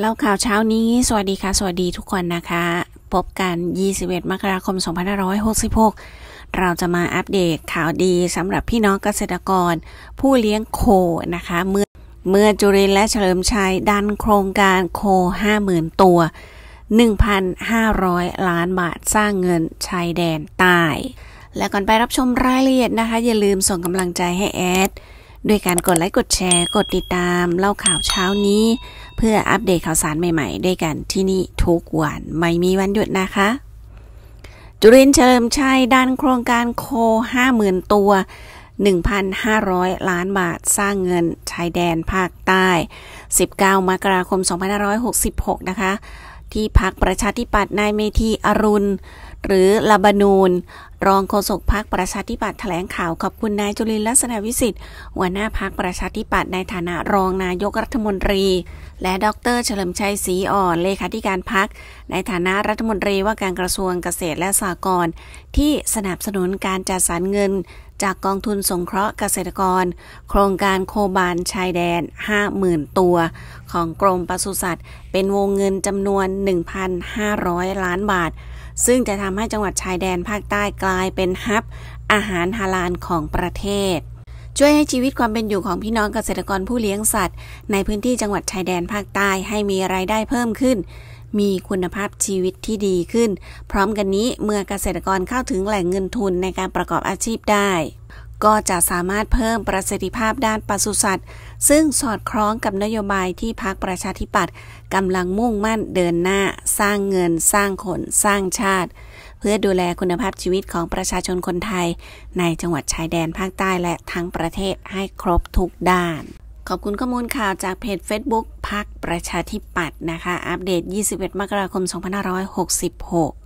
เล่าข่าวเช้านี้ สวัสดีค่ะ สวัสดีทุกคนนะคะ พบกัน 21มกราคม2566 เราจะมาอัปเดตข่าวดีสำหรับพี่น้องเกษตรกร ผู้เลี้ยงโคนะคะ เมื่อเมื่อจุรินและเฉลิมชัยดันโครงการโค50,000 ตัว 1,500 ล้านบาท สร้างเงินชายแดนตาย และก่อนไปรับชมรายละเอียดนะคะ อย่าลืมส่งกำลังใจให้แอด ด้วยการกดไลค์กดแชร์กดติดตามเล่าข่าวเช้านี้เพื่ออัปเดตข่าวสารใหม่ๆ ด้วยกันที่นี่ทุกวันไม่มีวันหยุดนะคะ จุรินเฉลิมชัยด้านโครงการโค50,000ตัว1,500ล้านบาทสร้างเงินชายแดนภาคใต้ 19มกราคม2566 นะคะ ที่พักประชาธิปัตย์นายเมธีอรุณหรือลาบานูน รองโฆษกพักประชาธิปัตย์แถลงข่าวขอบคุณนายจุลินลักษณะวิสิทธิ์ หัวหน้าพักประชาธิปัตย์ในฐานะรองนายกรัฐมนตรีและดรเฉลิมชัยศรีอ่อนเลขาธิการพัก ในฐานะรัฐมนตรีว่าการกระทรวงเกษตรและสหกรณ์ที่สนับสนุนการจัดสรรเงิน จากกองทุนสงเคราะห์เกษตรกร โครงการโคบานชายแดน 50,000 ตัว ของกรมปศุสัตว์ เป็นวงเงินจำนวน 1,500 ล้านบาท ซึ่งจะทำให้จังหวัดชายแดนภาคใต้กลายเป็นฮับอาหารฮาลาลของประเทศช่วยให้ชีวิตความเป็นอยู่ของพี่น้องเกษตรกรผู้เลี้ยงสัตว์ ในพื้นที่จังหวัดชายแดนภาคใต้ให้มีรายได้เพิ่มขึ้น มีคุณภาพชีวิตที่ดีขึ้น พร้อมกันนี้เมื่อเกษตรกรเข้าถึงแหล่งเงินทุนในการประกอบอาชีพได้ ก็จะสามารถเพิ่มประสิทธิภาพด้านปศุสัตว์ ซึ่งสอดคล้องกับนโยบายที่พรรคประชาธิปัตย์กำลังมุ่งมั่น เดินหน้า สร้างเงิน สร้างคนสร้างชาติเพื่อดูแลคุณภาพชีวิตของประชาชนคนไทยในจังหวัดชายแดนภาคใต้และทั้งประเทศให้ครบทุกด้าน ขอบคุณข้อมูลข่าวจากเพจ Facebook พักประชาธิปัตย์นะคะ อัปเดต 21 มกราคม 2566